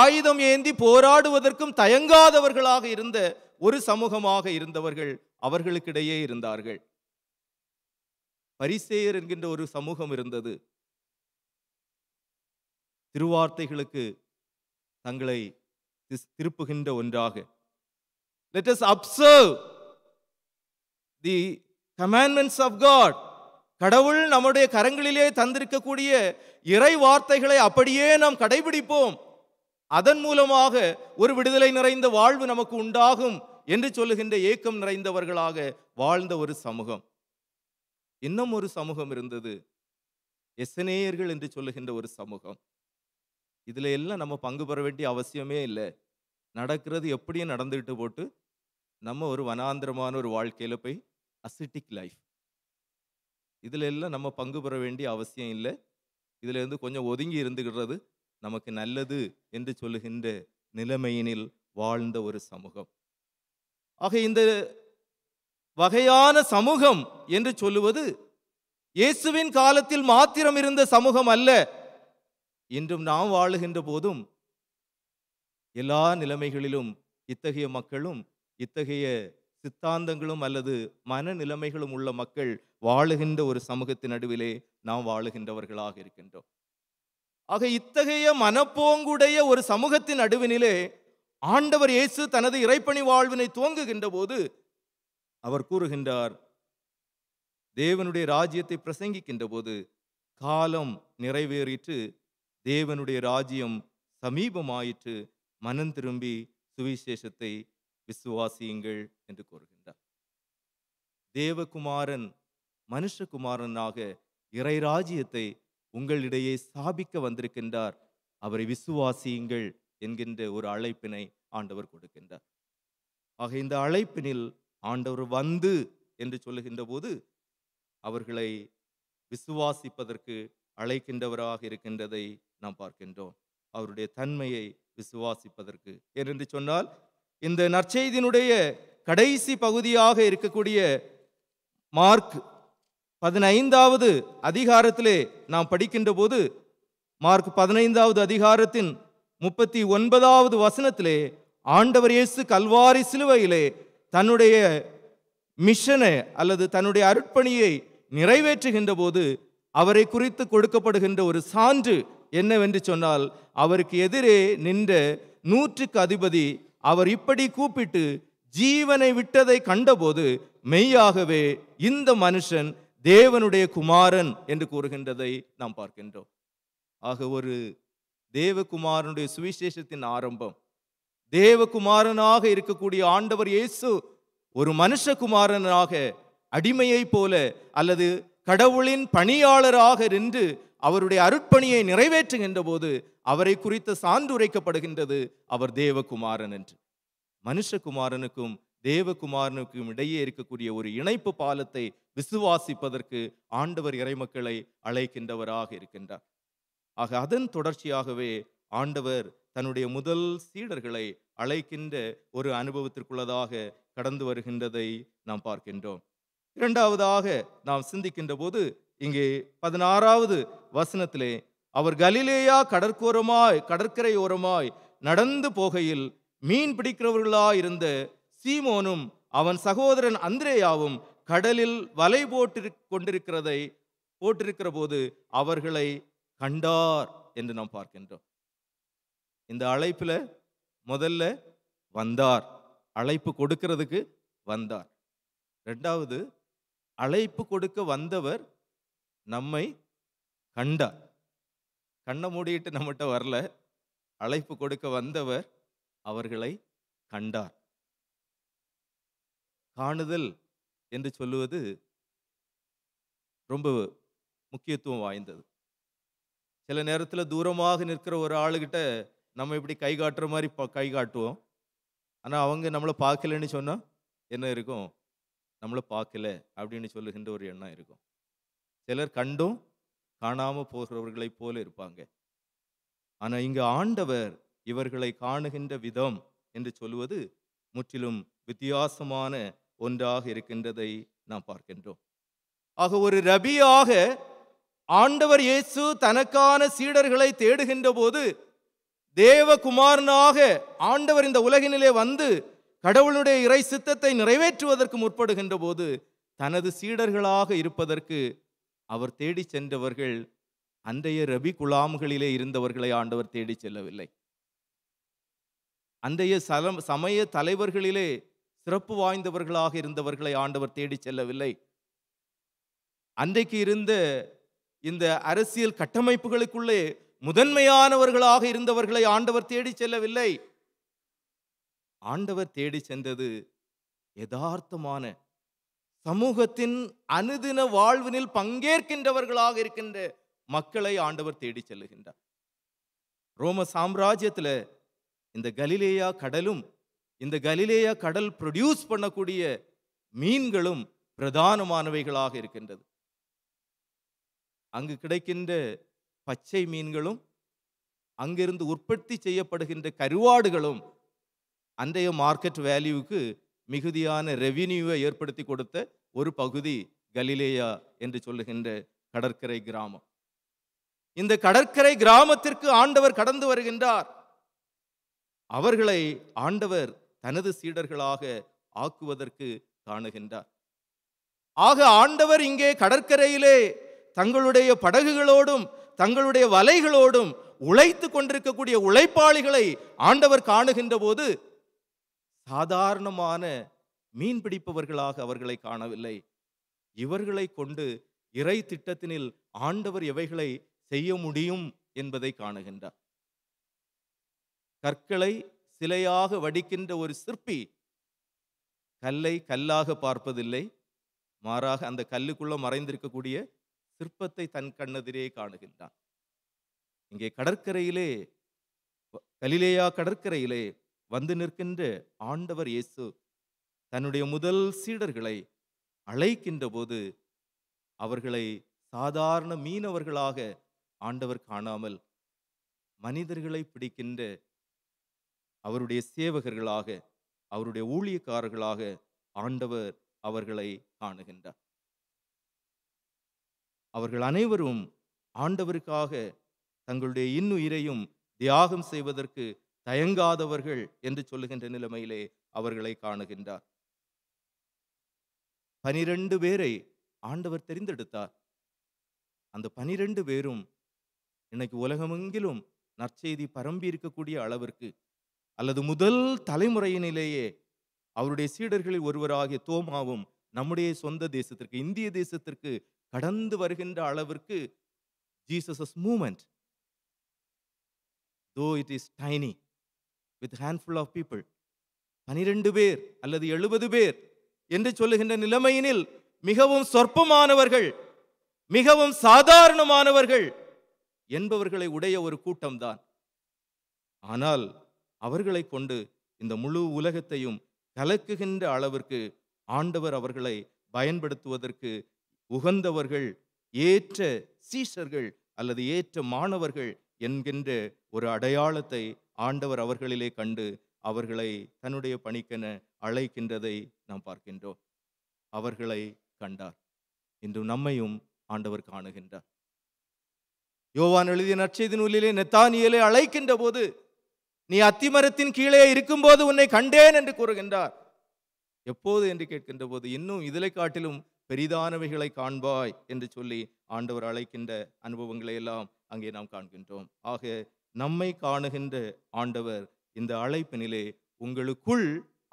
ஆயுதம் ஏந்தி போராடுவதற்கும் தயங்காதவர்களாக இருந்த ஒரு சமூகமாக இருந்தவர்கள் அவர்களுக்கிடையே இருந்தார்கள் பரிசேயர் என்கின்ற ஒரு சமூகம் இருந்தது திருவார்த்தைகளுக்கு தங்களை திருப்புகின்ற ஒன்றாக let us observe the commandments of God கடவுள் நம்முடைய கரங்களிலே தந்திருக்கக்கூடிய இறை வார்த்தைகளை அப்படியே நாம் கடைபிடிப்போம் அதன் மூலமாக ஒரு விடுதலை நிறைந்த வாழ்வு நமக்கு உண்டாகும் என்று சொல்லுகின்ற ஏக்கம் நிறைந்தவர்களாக வாழ்ந்த ஒரு சமூகம் இன்னும் ஒரு சமூகம் இருந்தது எசனேயர்கள் என்று சொல்லுகின்ற ஒரு சமூகம் இதில் எல்லாம் நம்ம பங்கு பெற வேண்டிய அவசியமே இல்லை நடக்கிறது எப்படியும் நடந்துக்கிட்டு போட்டு நம்ம ஒரு வனாந்திரமான ஒரு வாழ்க்கையில் போய் அசிட்டிக் லைஃப் இதில் எல்லாம் நம்ம பங்கு பெற வேண்டிய அவசியம் இல்லை இதிலிருந்து கொஞ்சம் ஒதுங்கி இருந்துக்கிறது நமக்கு நல்லது என்று சொல்லுகின்ற நிலைமையினில் வாழ்ந்த ஒரு சமூகம் ஆக இந்த வகையான சமூகம் என்று சொல்லுவது இயேசுவின் காலத்தில் மாத்திரம் இருந்த சமூகம் அல்ல இன்றும் நாம் வாழுகின்ற போதும் எல்லா நிலைமைகளிலும் இத்தகைய மக்களும் இத்தகைய சித்தாந்தங்களும் அல்லது மனநிலைமைகளும் உள்ள மக்கள் வாழுகின்ற ஒரு சமூகத்தின் நடுவிலே நாம் வாழுகின்றவர்களாக இருக்கின்றோம் ஆக இத்தகைய மனப்போங்குடைய ஒரு சமூகத்தின் நடுவினிலே ஆண்டவர் இயேசு தனது இறைப்பணி வாழ்வினை துவங்குகின்ற போது அவர் கூறுகின்றார் தேவனுடைய ராஜ்யத்தை பிரசங்கிக்கின்ற போது காலம் நிறைவேறிற்று தேவனுடைய ராஜ்யம் சமீபமாயிற்று மனம் திரும்பி சுவிசேஷத்தை விசுவாசியுங்கள் என்று கூறுகின்றார் தேவகுமாரன் மனுஷகுமாரனாக இறை ராஜ்யத்தை உங்களிடையே ஸ்தாபிக்க வந்திருக்கின்றார் அவரை விசுவாசியுங்கள் என்கின்ற ஒரு அழைப்பினை ஆண்டவர் கொடுக்கின்றார் ஆக இந்த அழைப்பினில் ஆண்டவர் வந்து என்று சொல்லுகின்ற போது அவர்களை விசுவாசிப்பதற்கு அழைக்கின்றவராக இருக்கின்றதை நாம் பார்க்கின்றோம் அவருடைய தன்மையை விசுவாசிப்பதற்கு ஏனென்று சொன்னால் இந்த நற்செய்தியினுடைய கடைசி பகுதியாக இருக்கக்கூடிய மார்க் பதினைந்தாவது அதிகாரத்திலே நாம் படிக்கின்ற போது மார்க் பதினைந்தாவது அதிகாரத்தின் முப்பத்தி ஒன்பதாவது வசனத்திலே ஆண்டவர் இயேசு கல்வாரி சிலுவையிலே தன்னுடைய மிஷனை அல்லது தன்னுடைய அருட்பணியை நிறைவேற்றுகின்ற போது அவரை குறித்து கொடுக்கப்படுகின்ற ஒரு சான்று என்னவென்று சொன்னால் அவருக்கு எதிரே நின்ற நூற்றுக்கு அதிபதி அவர் இப்படி கூப்பிட்டு ஜீவனை விட்டதை கண்டபோது மெய்யாகவே இந்த மனுஷன் தேவனுடைய குமாரன் என்று கூறுகின்றதை நாம் பார்க்கின்றோம் ஆக ஒரு தேவகுமாரனுடைய சுவிசேஷத்தின் ஆரம்பம் தேவகுமாரனாக இருக்கக்கூடிய ஆண்டவர் இயேசு ஒரு மனுஷகுமாரனாக அடிமையைப் போல அல்லது கடவுளின் பணியாளராக நின்று அவருடைய அருட்பணியை நிறைவேற்றுகின்ற போது அவரை குறித்த சான்றுரைக்கப்படுகின்றது அவர் தேவகுமாரன் என்று மனுஷகுமாரனுக்கும் தேவகுமாரனுக்கும் இடையே இருக்கக்கூடிய ஒரு இணைப்பு பாலத்தை விசுவாசிப்பதற்கு ஆண்டவர் இறைமக்களை அழைக்கின்றவராக இருக்கின்றார் ஆக அதன் தொடர்ச்சியாகவே ஆண்டவர் தன்னுடைய முதல் சீடர்களை அழைக்கின்ற ஒரு அனுபவத்திற்குள்ளதாக கடந்து வருகின்றதை நாம் பார்க்கின்றோம் இரண்டாவதாக நாம் சிந்திக்கின்ற போது இங்கே பதினாறாவது வசனத்திலே அவர் கலிலேயா கடற்கோரமாய் கடற்கரையோரமாய் நடந்து போகையில் மீன் பிடிக்கிறவர்களாயிருந்த சீமோனும் அவன் சகோதரன் அந்திரேயாவும் கடலில் வலை போட்டு கொண்டிருக்கிறதை போட்டிருக்கிற போது அவர்களை கண்டார் என்று நாம் பார்க்கின்றோம் இந்த அழைப்பில் முதல்ல வந்தார் அழைப்பு கொடுக்கிறதுக்கு வந்தார் ரெண்டாவது அழைப்பு கொடுக்க வந்தவர் நம்மை கண்டார் கண்ணை மூடிட்டு நம்மகிட்ட வரல அழைப்பு கொடுக்க வந்தவர் அவர்களை கண்டார் காணுதல் என்று சொல்லுவது ரொம்ப முக்கியத்துவம் வாய்ந்தது சில நேரத்தில் தூரமாக நிற்கிற ஒரு ஆளுகிட்ட நம்ம இப்படி கை காட்டுற மாதிரி கை காட்டுவோம் ஆனால் அவங்க நம்மளை பார்க்கலன்னு சொன்னால் என்ன இருக்கும் நம்மளை பார்க்கல அப்படின்னு சொல்லுகின்ற ஒரு எண்ணம் இருக்கும் சிலர் கண்டும் காணாமல் போகிறவர்களைப் போல இருப்பாங்க ஆனால் இங்கு ஆண்டவர் இவர்களை காணுகின்ற விதம் என்று சொல்லுவது முற்றிலும் வித்தியாசமான ஒன்றாக இருக்கின்றதை நாம் பார்க்கின்றோம் ஆக ஒரு ரபியாக ஆண்டவர் இயேசு தனக்கான சீடர்களை தேடுகின்ற போது தேவகுமாரனாக ஆண்டவர் இந்த உலகினிலே வந்து கடவுளுடைய இறை சித்தத்தை நிறைவேற்றுவதற்கு முற்படுகின்ற போது தனது சீடர்களாக இருப்பதற்கு அவர் தேடி சென்றவர்கள் அன்றைய ரபி குலாம்களிலே இருந்தவர்களை ஆண்டவர் தேடி செல்லவில்லை அன்றைய சலம் சமய தலைவர்களிலே சிறப்பு வாய்ந்தவர்களாக இருந்தவர்களை ஆண்டவர் தேடி செல்லவில்லை அன்றைக்கு இருந்த இந்த அரசியல் கட்டமைப்புகளுக்குள்ளே முதன்மையானவர்களாக இருந்தவர்களை ஆண்டவர் தேடி செல்லவில்லை ஆண்டவர் தேடி சென்றது யதார்த்தமான சமூகத்தின் அனுதின வாழ்வினில் பங்கேற்கின்றவர்களாக இருக்கின்ற மக்களை ஆண்டவர் தேடி செல்லுகின்றார் ரோம சாம்ராஜ்யத்தில் இந்த கலிலேயா கடலும் இந்த கலிலேயா கடல் ப்ரொடியூஸ் பண்ணக்கூடிய மீன்களும் பிரதானமானவைகளாக இருக்கின்றது அங்கு கிடைக்கின்ற பச்சை மீன்களும் அங்கிருந்து உற்பத்தி செய்யப்படுகின்ற கருவாடுகளும் அன்றைய மார்க்கெட் வேல்யூவுக்கு மிகுதியான ரெவின்யூவை ஏற்படுத்தி கொடுத்த ஒரு பகுதி கலிலேயா என்று சொல்லுகின்ற கடற்கரை கிராமம் இந்த கடற்கரை கிராமத்திற்கு ஆண்டவர் கடந்து வருகின்றார் அவர்களை ஆண்டவர் தனது சீடர்களாக ஆக்குவதற்கு காணுகின்றார் ஆக ஆண்டவர் இங்கே கடற்கரையிலே தங்களுடைய படகுகளோடும் தங்களுடைய வலைகளோடும் உழைத்து கொண்டிருக்கக்கூடிய உழைப்பாளிகளை ஆண்டவர் காணுகின்ற போது சாதாரணமான மீன் பிடிப்பவர்களாக அவர்களை காணவில்லை இவர்களை கொண்டு இறை திட்டத்தினில் ஆண்டவர் எவைகளை செய்ய முடியும் என்பதை காணுகின்றார் கற்களை சிலையாக வடிக்கின்ற ஒரு சிற்பி கல்லை கல்லாக பார்ப்பதில்லை மாறாக அந்த கல்லுக்குள்ள மறைந்திருக்கக்கூடிய சிற்பத்தை தன் கண்ணெதிரே காணுகின்றான் இங்கே கடற்கரையிலே கலிலேயா கடற்கரையிலே வந்து நிற்கின்ற ஆண்டவர் இயேசு தன்னுடைய முதல் சீடர்களை அழைக்கின்ற போது அவர்களை சாதாரண மீனவர்களாக ஆண்டவர் காணாமல் மனிதர்களை பிடிக்கின்ற அவருடைய சேவகர்களாக அவருடைய ஊழியக்காரர்களாக ஆண்டவர் அவர்களை காணுகின்றார் அவர்கள் அனைவரும் ஆண்டவருக்காக தங்களுடைய இன்னுயிரையும் தியாகம் செய்வதற்கு தயங்காதவர்கள் என்று சொல்லுகின்ற நிலைமையிலே அவர்களை காணுகின்றார் பனிரெண்டு பேரை ஆண்டவர் தெரிந்தெடுத்தார் அந்த பனிரெண்டு பேரும் இன்னைக்கு உலகமெங்கிலும் நற்செய்தி பரம்பி இருக்கக்கூடிய அளவிற்கு அல்லது முதல் தலைமுறையினிலேயே அவருடைய சீடர்களில் ஒருவராகிய தோமாவும் நம்முடைய சொந்த தேசத்திற்கு இந்திய தேசத்திற்கு கடந்து வருகின்ற அளவிற்கு Jesus's movement though it is tiny with handful of people பனிரெண்டு பேர் அல்லது எழுபது பேர் என்று சொல்லுகின்ற நிலைமையினில் மிகவும் சொற்பமானவர்கள் மிகவும் சாதாரணமானவர்கள் என்பவர்களை உடைய ஒரு கூட்டம்தான் ஆனால் அவர்களை கொண்டு இந்த முழு உலகத்தையும் கலக்குகின்ற அளவிற்கு ஆண்டவர் அவர்களை பயன்படுத்துவதற்கு உகந்தவர்கள் ஏற்ற சீஷர்கள் அல்லது ஏற்ற மாணவர்கள் என்கின்ற ஒரு அடையாளத்தை ஆண்டவர் அவர்களிலே கண்டு அவர்களை தன்னுடைய பணிக்கென அழைக்கின்றதை நாம் பார்க்கின்றோம் அவர்களை கண்டார் இன்று நம்மையும் ஆண்டவர் காணுகின்றார் யோவான் எழுதிய நற்செய்தி நூலிலே நெத்தானியலை அழைக்கின்ற போது நீ அத்திமரத்தின் கீழே இருக்கும்போது உன்னை கண்டேன் என்று கூறுகின்றார் எப்போது என்று கேட்கின்ற போது இன்னும் இதிலை காட்டிலும் பெரிதானவைகளை காண்பாய் என்று சொல்லி ஆண்டவர் அழைக்கின்ற அனுபவங்களை எல்லாம் அங்கே நாம் காண்கின்றோம் ஆக நம்மை காணுகின்ற ஆண்டவர் இந்த அழைப்பினிலே உங்களுக்குள்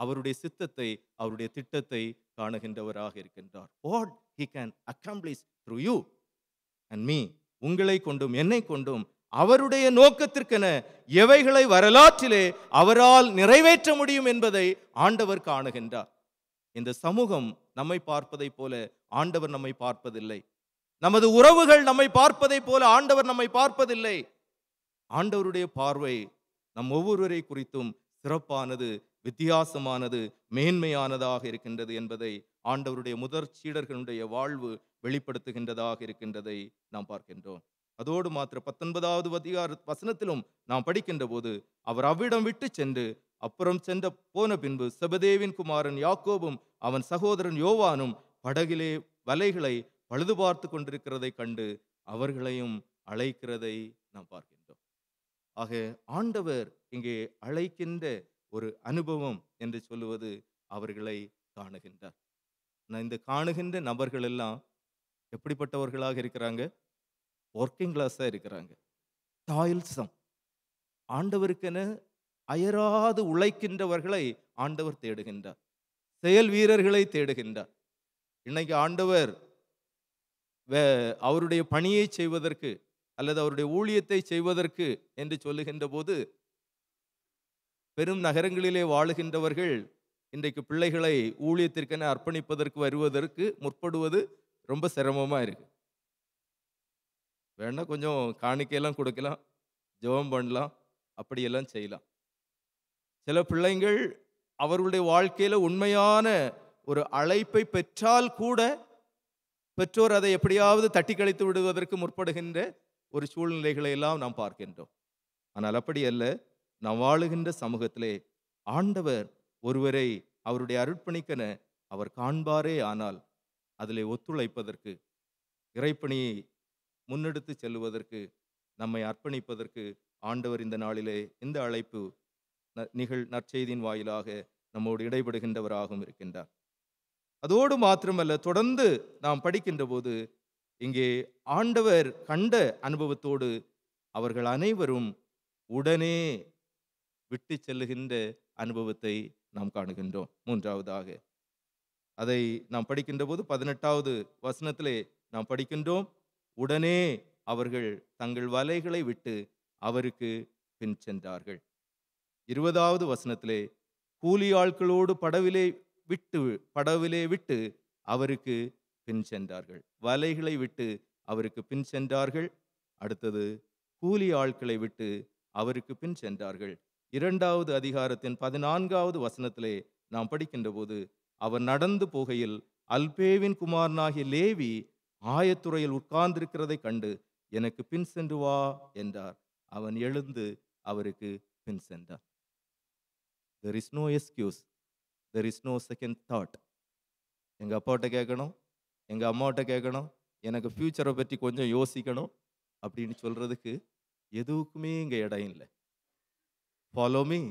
அவருடைய சித்தத்தை அவருடைய திட்டத்தை காணுகின்றவராக இருக்கின்றார் what he can accomplish through you and me உங்களை கொண்டும் என்னை கொண்டும் அவருடைய நோக்கத்திற்கென எவைகளை வரலாற்றிலே அவரால் நிறைவேற்ற முடியும் என்பதை ஆண்டவர் காணுகின்றார் இந்த சமூகம் நம்மை பார்ப்பதை போல ஆண்டவர் நம்மை பார்ப்பதில்லை நமது உறவுகள் நம்மை பார்ப்பதை போல ஆண்டவர் நம்மை பார்ப்பதில்லை ஆண்டவருடைய பார்வை நம் ஒவ்வொருவரை குறித்தும் சிறப்பானது வித்தியாசமானது மேன்மையானதாக இருக்கின்றது என்பதை ஆண்டவருடைய முதற் சீடர்களுடைய வாழ்வு வெளிப்படுத்துகின்றதாக இருக்கின்றதை நாம் பார்க்கின்றோம் அதோடு மாத்திர பத்தொன்பதாவது அதிகார வசனத்திலும் நாம் படிக்கின்ற போது அவர் அவ்விடம் விட்டு சென்று அப்புறம் சென்ற போன பின்பு சபதேவின் குமாரன் யாக்கோபும் அவன் சகோதரன் யோவானும் படகிலே வலைகளை பழுது பார்த்து கொண்டிருக்கிறதை கண்டு அவர்களையும் அழைக்கிறதை நாம் பார்க்கின்றோம் ஆக ஆண்டவர் இங்கே அழைக்கின்ற ஒரு அனுபவம் என்று சொல்லுவது அவர்களை காணுகின்றார் இந்த காணுகின்ற நபர்கள் எல்லாம் எப்படிப்பட்டவர்களாக இருக்கிறாங்க ஒர்க்கிங் கிளாஸாக இருக்கிறாங்க தாயில்சம் ஆண்டவருக்கென அயராது உழைக்கின்றவர்களை ஆண்டவர் தேடுகின்றார் செயல் வீரர்களை தேடுகின்றார் இன்னைக்கு ஆண்டவர் அவருடைய பணியை செய்வதற்கு அல்லது அவருடைய ஊழியத்தை செய்வதற்கு என்று சொல்லுகின்ற போது பெரும் நகரங்களிலே வாழுகின்றவர்கள் இன்றைக்கு பிள்ளைகளை ஊழியத்திற்கென அர்ப்பணிப்பதற்கு வருவதற்கு முற்படுவது ரொம்ப சிரமமாக இருக்கு வேணா கொஞ்சம் காணிக்கையெல்லாம் கொடுக்கலாம் ஜெபம் பண்ணலாம் அப்படியெல்லாம் செய்யலாம் சில பிள்ளைங்கள் அவர்களுடைய வாழ்க்கையில் உண்மையான ஒரு அழைப்பை பெற்றால் கூட பெற்றோர் அதை எப்படியாவது தட்டி கழித்து விடுவதற்கு முற்படுகின்ற ஒரு சூழ்நிலைகளை எல்லாம் நாம் பார்க்கின்றோம் ஆனால் அப்படி அல்ல நாம் வாழுகின்ற சமூகத்திலே ஆண்டவர் ஒருவரை அவருடைய அருட்பணிக்கென அவர் காண்பாரே ஆனால் அதிலே ஒத்துழைப்பதற்கு இறைப்பணியை முன்னெடுத்து செல்வதற்கு நம்மை அர்ப்பணிப்பதற்கு ஆண்டவர் இந்த நாளிலே இந்த அழைப்பு நிகழ் நற்செய்தியின் வாயிலாக நம்மோடு இடைபடுகின்றவராகவும் இருக்கின்றார் அதோடு மாத்திரமல்ல தொடர்ந்து நாம் படிக்கின்ற போது இங்கே ஆண்டவர் கண்ட அனுபவத்தோடு அவர்கள் அனைவரும் உடனே விட்டு செல்லுகின்ற அனுபவத்தை நாம் காணுகின்றோம் மூன்றாவதாக அதை நாம் படிக்கின்ற போது பதினெட்டாவது வசனத்திலே நாம் படிக்கின்றோம் உடனே அவர்கள் தங்கள் வலைகளை விட்டு அவருக்கு பின் சென்றார்கள் இருபதாவது வசனத்திலே கூலி ஆட்களோடு படவிலே விட்டு படவிலே விட்டு அவருக்கு பின் சென்றார்கள் வலைகளை விட்டு அவருக்கு பின் சென்றார்கள் அடுத்தது கூலி ஆட்களை விட்டு அவருக்கு பின் சென்றார்கள் இரண்டாவது அதிகாரத்தின் பதினான்காவது வசனத்திலே நாம் படிக்கின்ற போது அவர் நடந்து போகையில் அல்பேவின் குமாரனாகிய லேவி ஆயத்துறையில் உட்கார்ந்திருக்கிறதை கண்டு எனக்கு பின் சென்று வா என்றார் அவன் எழுந்து அவருக்கு பின் சென்றார் there is no excuse there is no second thought எங்கள் அப்பாட்ட கேட்கணும் எங்கள் அம்மாட்ட கேட்கணும் எனக்கு ஃப்யூச்சரை பற்றி கொஞ்சம் யோசிக்கணும் அப்படின்னு சொல்கிறதுக்கு எதுவுக்குமே இங்கே இடம் இல்லை follow me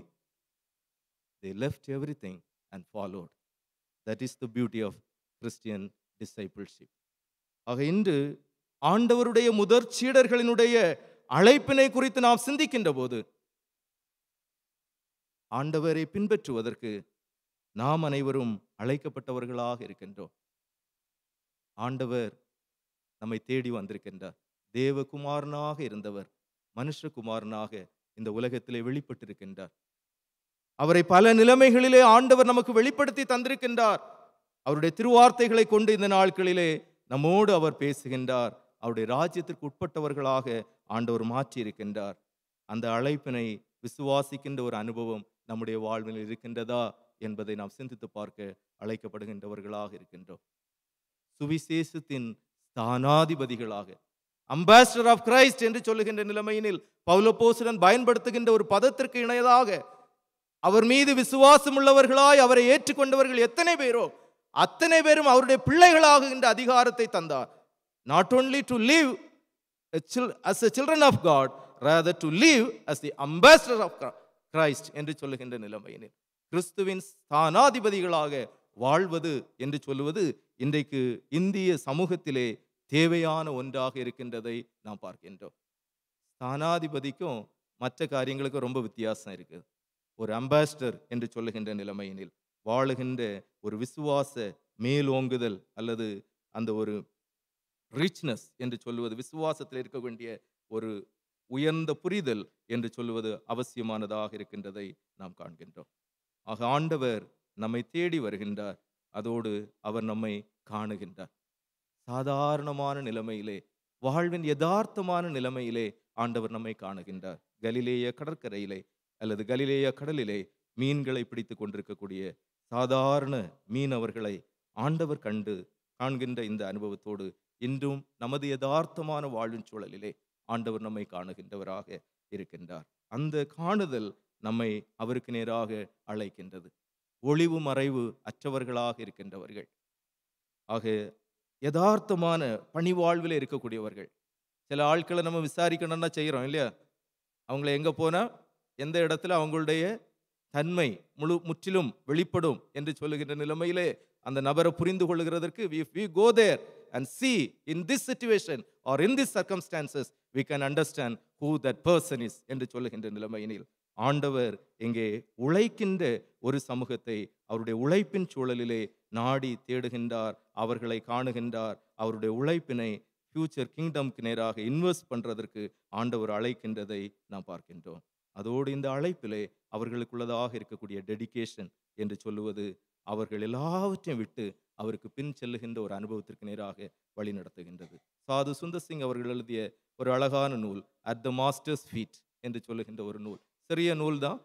they left everything and followed that is the beauty of Christian discipleship ஆக இன்று ஆண்டவருடைய முதற் சீடர்களினுடைய அழைப்பினை குறித்து நாம் சிந்திக்கின்ற போது ஆண்டவரை பின்பற்றுவதற்கு நாம் அனைவரும் அழைக்கப்பட்டவர்களாக இருக்கின்றோம் ஆண்டவர் நம்மை தேடி வந்திருக்கின்றார் தேவகுமாரனாக இருந்தவர் மனுஷகுமாரனாக இந்த உலகத்திலே வெளிப்பட்டிருக்கின்றார் அவரை பல நிலைமைகளிலே ஆண்டவர் நமக்கு வெளிப்படுத்தி தந்திருக்கின்றார் அவருடைய திருவார்த்தைகளை கொண்டு இந்த நாட்களிலே நம்மோடு அவர் பேசுகின்றார் அவருடைய ராஜ்யத்திற்கு உட்பட்டவர்களாக ஆண்டவர் மாற்றியிருக்கின்றார் அந்த அழைப்பினை விசுவாசிக்கின்ற ஒரு அனுபவம் நம்முடைய வாழ்வில் இருக்கின்றதா என்பதை நாம் சிந்தித்து பார்க்க அழைக்கப்படுகின்றவர்களாக இருக்கின்றோம் சுவிசேஷத்தின் ஸ்தானாதிபதிகளாக அம்பாசிடர் ஆஃப் கிரைஸ்ட் என்று சொல்லுகின்ற நிலைமையினில் பௌலபோசுடன் பயன்படுத்துகின்ற ஒரு பதத்திற்கு இணையதாக அவர் மீது விசுவாசம் உள்ளவர்களாய் அவரை ஏற்றுக்கொண்டவர்கள் எத்தனை பேரோ அத்தனை பேரும் அவருடைய பிள்ளைகளாகின்ற அதிகாரத்தை தந்தார் not only to live as a children of God rather to live as the ambassador of Christ என்று சொல்லுகின்ற நிலைமையினில் கிறிஸ்துவின் ஸ்தானாதிபதிகளாக வாழ்வது என்று சொல்லுவது இன்றைக்கு இந்திய சமூகத்திலே தேவையான ஒன்றாக இருக்கின்றதை நாம் பார்க்கின்றோம் ஸ்தானாதிபதிக்கும் மற்ற காரியங்களுக்கும் ரொம்ப வித்தியாசம் இருக்குது ஒரு அம்பாசிடர் என்று சொல்லுகின்ற நிலைமையினில் வாழுகின்ற ஒரு விசுவாச மேலோங்குதல் அல்லது அந்த ஒரு ரிச்னஸ் என்று சொல்லுவது விசுவாசத்தில் இருக்க வேண்டிய ஒரு உயர்ந்த புரிதல் என்று சொல்வது அவசியமானதாக இருக்கின்றதை நாம் காண்கின்றோம் ஆக ஆண்டவர் நம்மை தேடி வருகின்றார் அதோடு அவர் நம்மை காணுகின்றார் சாதாரணமான நிலைமையிலே வாழ்வின் யதார்த்தமான நிலைமையிலே ஆண்டவர் நம்மை காணுகின்றார் கலிலேய கடற்கரையிலே அல்லது கலிலேய கடலிலே மீன்களை பிடித்து கொண்டிருக்கக்கூடிய சாதாரண மீனவர்களை ஆண்டவர் கண்டு காண்கின்ற இந்த அனுபவத்தோடு இன்றும் நமது யதார்த்தமான வாழ்வின் சூழலிலே ஆண்டவர் நம்மை காணுகின்றவராக இருக்கின்றார் அந்த காணுதல் நம்மை அவருக்கு நேராக அழைக்கின்றது ஒளிவு மறைவு அற்றவர்களாக இருக்கின்றவர்கள் ஆக யதார்த்தமான பணிவாழ்வில் இருக்கக்கூடியவர்கள் சில ஆட்களை நம்ம விசாரிக்கணும்னா செய்கிறோம் இல்லையா அவங்கள எங்கே போனால் எந்த இடத்துல அவங்களுடைய தன்மை முழு முற்றிலும் வெளிப்படும் என்று சொல்லுகின்ற நிலைமையிலே அந்த நபரை புரிந்து கொள்ளுகிறதற்கு we go there and see in this situation or in this circumstances we can understand who that person is என்று சொல்லுகின்ற நிலைமையினில் ஆண்டவர் இங்கே உழைக்கின்ற ஒரு சமூகத்தை அவருடைய உழைப்பின் சூழலிலே நாடி தேடுகின்றார் அவர்களை காணுகின்றார் அவருடைய உழைப்பினை ஃபியூச்சர் கிங்டம்க்கு நேராக இன்வெஸ்ட் பண்ணுறதற்கு ஆண்டவர் அழைக்கின்றதை நாம் பார்க்கின்றோம் அதோடு இந்த அழைப்பிலே அவர்களுக்குள்ளதாக இருக்கக்கூடிய டெடிக்கேஷன் என்று சொல்லுவது அவர்கள் எல்லாவற்றையும் விட்டு அவருக்கு பின் செல்லுகின்ற ஒரு அனுபவத்திற்கு நேராக வழி நடத்துகின்றது சாது சுந்தர் சிங் அவர்கள் எழுதிய ஒரு அழகான நூல் அட் த மாஸ்டர்ஸ் ஃபீட் என்று சொல்லுகின்ற ஒரு நூல் சிறிய நூல் தான்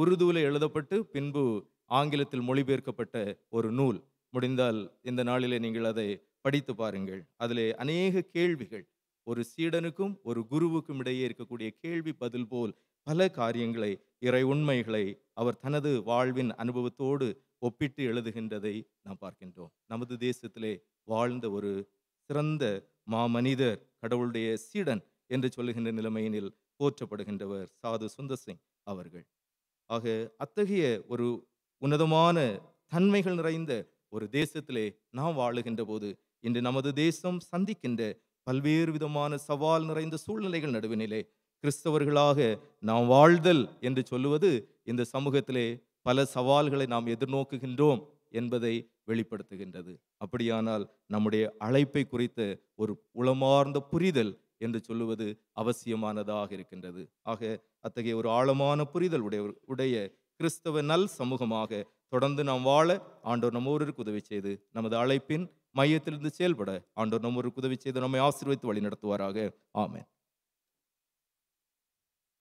உருதுவில் எழுதப்பட்டு பின்பு ஆங்கிலத்தில் மொழிபெயர்க்கப்பட்ட ஒரு நூல் முடிந்தால் இந்த நாளிலே நீங்கள் அதை படித்து பாருங்கள் அதில் அநேக கேள்விகள் ஒரு சீடனுக்கும் ஒரு குருவுக்கும் இடையே இருக்கக்கூடிய கேள்வி பதில் போல் பல காரியங்களை இறை உண்மைகளை அவர் தனது வாழ்வின் அனுபவத்தோடு ஒப்பிட்டு எழுதுகின்றதை நாம் பார்க்கின்றோம் நமது தேசத்திலே வாழ்ந்த ஒரு சிறந்த மாமனிதர் கடவுளுடைய சீடன் என்று சொல்லுகின்ற நிலைமையினில் போற்றப்படுகின்றவர் சாது சுந்தர் சிங் அவர்கள் ஆக அத்தகைய ஒரு உன்னதமான தன்மைகள் நிறைந்த ஒரு தேசத்திலே நாம் வாழுகின்ற போது இன்று நமது தேசம் சந்திக்கின்ற பல்வேறு விதமான சவால் நிறைந்த சூழ்நிலைகள் நடுவினிலே கிறிஸ்தவர்களாக நாம் வாழ்தல் என்று சொல்லுவது இந்த சமூகத்திலே பல சவால்களை நாம் எதிர்நோக்குகின்றோம் என்பதை வெளிப்படுத்துகின்றது அப்படியானால் நம்முடைய அழைப்பை குறித்த ஒரு உளமார்ந்த புரிதல் என்று சொல்லுவது அவசியமானதாக இருக்கின்றது ஆக அத்தகைய ஒரு ஆழமான புரிதல் உடைய உடைய கிறிஸ்தவ நல் சமூகமாக தொடர்ந்து நாம் வாழ ஆண்டோர் நம்மோருக்கு உதவி செய்து நமது அழைப்பின் மையத்திலிருந்து செயல்பட ஆண்டோர் நம்மோருக்கு உதவி செய்து நம்மை ஆசீர்வைத்து வழி நடத்துவாராக ஆமேன்